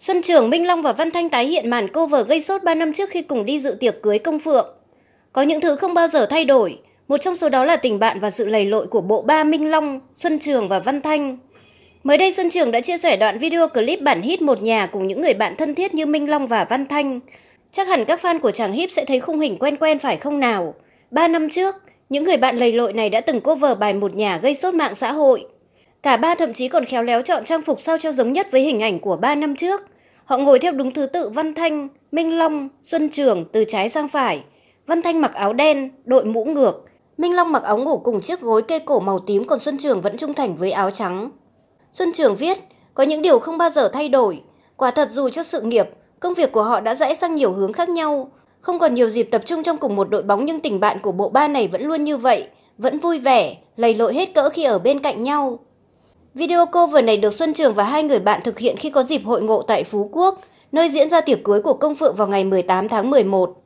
Xuân Trường, Minh Long và Văn Thanh tái hiện màn cover gây sốt 3 năm trước khi cùng đi dự tiệc cưới công phượng. Có những thứ không bao giờ thay đổi, một trong số đó là tình bạn và sự lầy lội của bộ ba Minh Long, Xuân Trường và Văn Thanh. Mới đây Xuân Trường đã chia sẻ đoạn video clip bản hit một nhà cùng những người bạn thân thiết như Minh Long và Văn Thanh. Chắc hẳn các fan của chàng hip sẽ thấy khung hình quen quen phải không nào? Ba năm trước, những người bạn lầy lội này đã từng cover bài một nhà gây sốt mạng xã hội. Cả ba thậm chí còn khéo léo chọn trang phục sao cho giống nhất với hình ảnh của ba năm trước. Họ ngồi theo đúng thứ tự Văn Thanh, Minh Long, Xuân Trường từ trái sang phải. Văn Thanh mặc áo đen, đội mũ ngược. Minh Long mặc áo ngủ cùng chiếc gối kê cổ màu tím còn Xuân Trường vẫn trung thành với áo trắng. Xuân Trường viết, có những điều không bao giờ thay đổi. Quả thật dù cho sự nghiệp, công việc của họ đã rẽ sang nhiều hướng khác nhau. Không còn nhiều dịp tập trung trong cùng một đội bóng nhưng tình bạn của bộ ba này vẫn luôn như vậy, vẫn vui vẻ, lầy lội hết cỡ khi ở bên cạnh nhau. Video cover này được Xuân Trường và hai người bạn thực hiện khi có dịp hội ngộ tại Phú Quốc, nơi diễn ra tiệc cưới của Công Phượng vào ngày 18 tháng 11.